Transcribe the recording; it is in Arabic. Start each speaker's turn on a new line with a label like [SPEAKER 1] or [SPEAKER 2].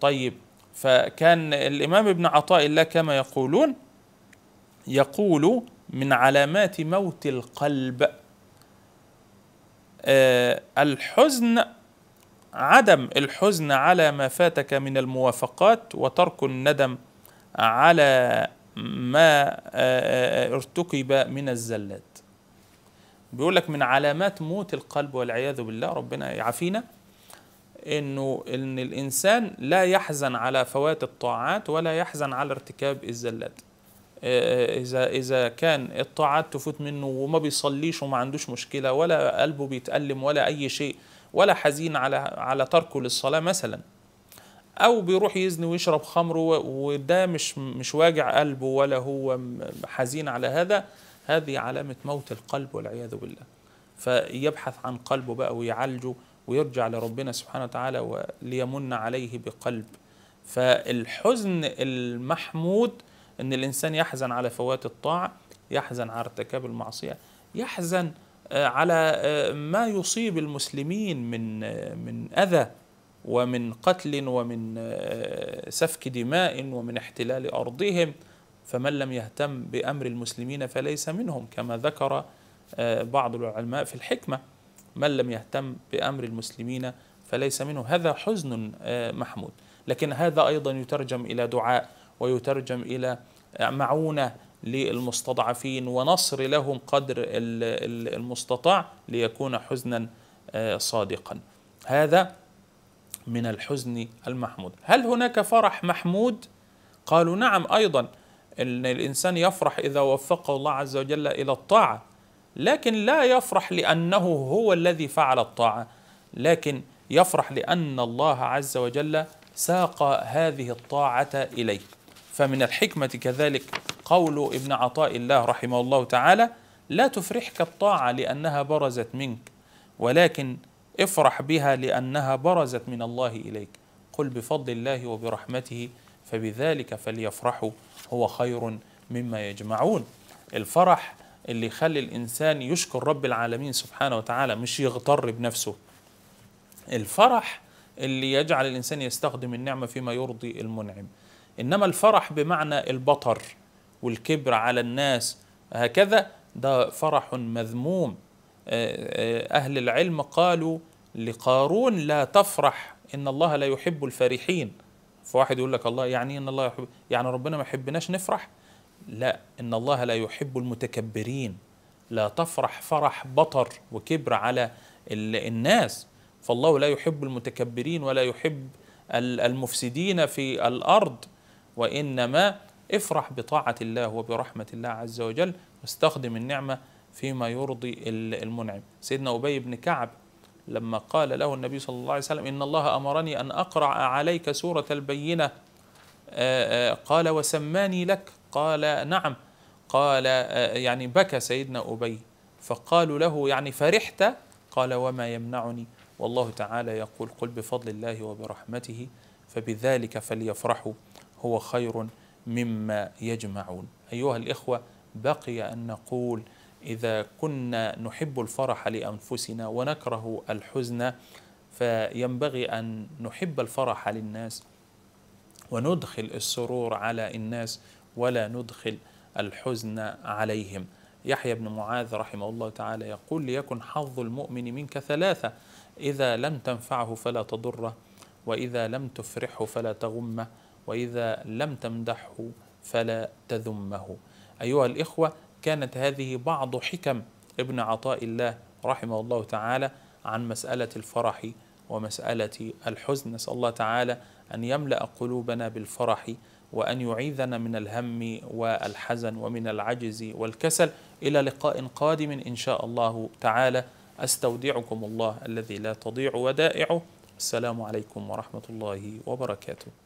[SPEAKER 1] طيب فكان الإمام ابن عطاء الله كما يقولون يقول من علامات موت القلب أه الحزن عدم الحزن على ما فاتك من الموافقات وترك الندم على ما آه، آه، ارتكب من الزلات بيقول لك من علامات موت القلب والعياذ بالله ربنا يعافينا انه ان الانسان لا يحزن على فوات الطاعات ولا يحزن على ارتكاب الزلات آه، آه، اذا اذا كان الطاعات تفوت منه وما بيصليش وما عندوش مشكله ولا قلبه بيتالم ولا اي شيء ولا حزين على على تركه للصلاه مثلا او بيروح يزني ويشرب خمر وده مش مش واجع قلبه ولا هو حزين على هذا هذه علامه موت القلب والعياذ بالله فيبحث عن قلبه بقى ويعالجه ويرجع لربنا سبحانه وتعالى وليمن عليه بقلب فالحزن المحمود ان الانسان يحزن على فوات الطاعه يحزن على ارتكاب المعصيه يحزن آه، على آه، ما يصيب المسلمين من آه، من اذى ومن قتل ومن سفك دماء ومن احتلال ارضهم فمن لم يهتم بامر المسلمين فليس منهم كما ذكر بعض العلماء في الحكمه من لم يهتم بأمر المسلمين فليس منه هذا حزن آه، محمود لكن هذا أيضا يترجم إلى دعاء ويترجم إلى معونة للمستضعفين ونصر لهم قدر المستطاع ليكون حزنا آه، صادقا هذا من الحزن المحمود هل هناك فرح محمود قالوا نعم ايضا ان الانسان يفرح اذا وفقه الله عز وجل الى الطاعه لكن لا يفرح لانه هو الذي فعل الطاعه لكن يفرح لان الله عز وجل ساق هذه الطاعه اليه فمن الحكمه كذلك قول ابن عطاء الله رحمه الله تعالى لا تفرحك الطاعه لانها برزت منك ولكن افرح بها لانها برزت من الله اليك قل بفضل الله وبرحمته فبذلك فليفرحوا هو خير مما يجمعون الفرح اللي يخلي الإنسان يشكر رب العالمين سبحانه وتعالى مش يغتر بنفسه الفرح اللي يجعل الإنسان يستخدم النعمة فيما يرضي المنعم إنما الفرح بمعنى البطر والكبر على الناس هكذا ده فرح مذموم آه، آه، أهل العلم قالوا لقارون لا تفرح إن الله لا يحب الفرحين فواحد يقول لك الله يعني إيه إن الله يحب يعني ربنا ما يحبناش نفرح لا إن الله لا يحب المتكبرين لا تفرح فرح بطر وكبر على الناس فالله لا يحب المتكبرين ولا يحب المفسدين في الأرض وإنما افرح بطاعة الله وبرحمة الله عز وجل واستخدم النعمة فيما يرضي المنعم سيدنا أبي بن كعب لما قال له النبي صلى الله عليه وسلم إن الله أمرني أن أقرأ عليك سورة البينة قال وسماني لك قال نعم قال آه، يعني بكى سيدنا أبي فقالوا له يعني فرحت قال وما يمنعني والله تعالى يقول قل بفضل الله وبرحمته فبذلك فليفرحوا هو خير مما يجمعون أيها الإخوة بقي أن نقول إذا كنا نحب الفرح لأنفسنا ونكره الحزن فينبغي أن نحب الفرح للناس وندخل السرور على الناس ولا ندخل الحزن عليهم يحيى بن معاذ رحمه الله تعالى يقول ليكن حظ المؤمن منك ثلاثة إذا لم تنفعه فلا تضره وإذا لم تفرحه فلا تغمه وإذا لم تمدحه فلا تذمه أيها الإخوة كانت هذه بعض حكم ابن عطاء الله رحمه الله تعالى عن مسألة الفرح ومسألة الحزن نسأل الله تعالى أن يملأ قلوبنا بالفرح وأن يعيذنا من الهم والحزن ومن العجز والكسل إلى لقاء قادم إن شاء الله تعالى أستودعكم الله الذي لا تضيع ودائعه السلام عليكم ورحمة الله وبركاته